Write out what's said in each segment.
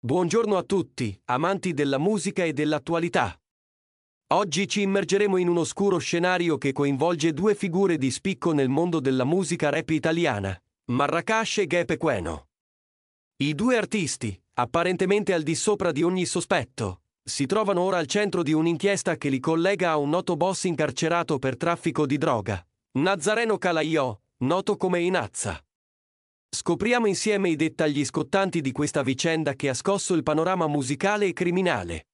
Buongiorno a tutti, amanti della musica e dell'attualità. Oggi ci immergeremo in un oscuro scenario che coinvolge due figure di spicco nel mondo della musica rap italiana, Marracash e Ghepe Queno. I due artisti, apparentemente al di sopra di ogni sospetto, si trovano ora al centro di un'inchiesta che li collega a un noto boss incarcerato per traffico di droga, Nazareno Calaiò, noto come Inazza. Scopriamo insieme i dettagli scottanti di questa vicenda che ha scosso il panorama musicale e criminale.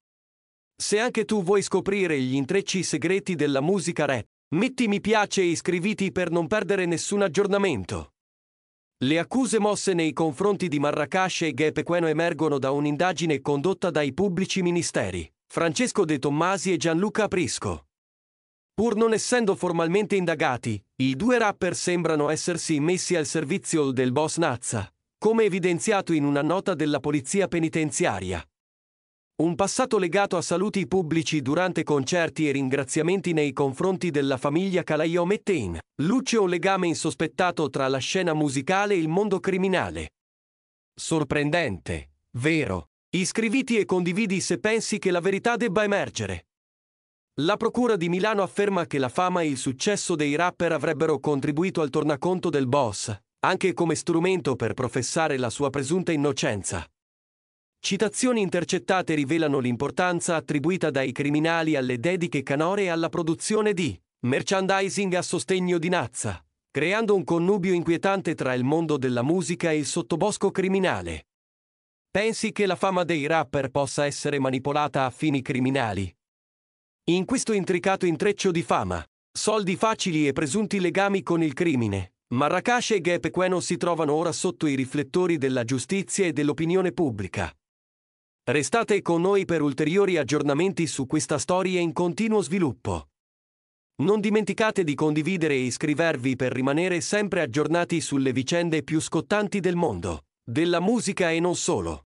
Se anche tu vuoi scoprire gli intrecci segreti della musica rap, metti mi piace e iscriviti per non perdere nessun aggiornamento. Le accuse mosse nei confronti di Marrakesh e Ghepequeno emergono da un'indagine condotta dai pubblici ministeri, Francesco De Tommasi e Gianluca Prisco. Pur non essendo formalmente indagati, i due rapper sembrano essersi messi al servizio del boss Nazza, come evidenziato in una nota della polizia penitenziaria. Un passato legato a saluti pubblici durante concerti e ringraziamenti nei confronti della famiglia Calaio in luce un legame insospettato tra la scena musicale e il mondo criminale. Sorprendente, vero? Iscriviti e condividi se pensi che la verità debba emergere. La Procura di Milano afferma che la fama e il successo dei rapper avrebbero contribuito al tornaconto del boss, anche come strumento per professare la sua presunta innocenza. Citazioni intercettate rivelano l'importanza attribuita dai criminali alle dediche canore e alla produzione di merchandising a sostegno di Nazza, creando un connubio inquietante tra il mondo della musica e il sottobosco criminale. Pensi che la fama dei rapper possa essere manipolata a fini criminali? In questo intricato intreccio di fama, soldi facili e presunti legami con il crimine, Marrakesh e Gepequeno si trovano ora sotto i riflettori della giustizia e dell'opinione pubblica. Restate con noi per ulteriori aggiornamenti su questa storia in continuo sviluppo. Non dimenticate di condividere e iscrivervi per rimanere sempre aggiornati sulle vicende più scottanti del mondo, della musica e non solo.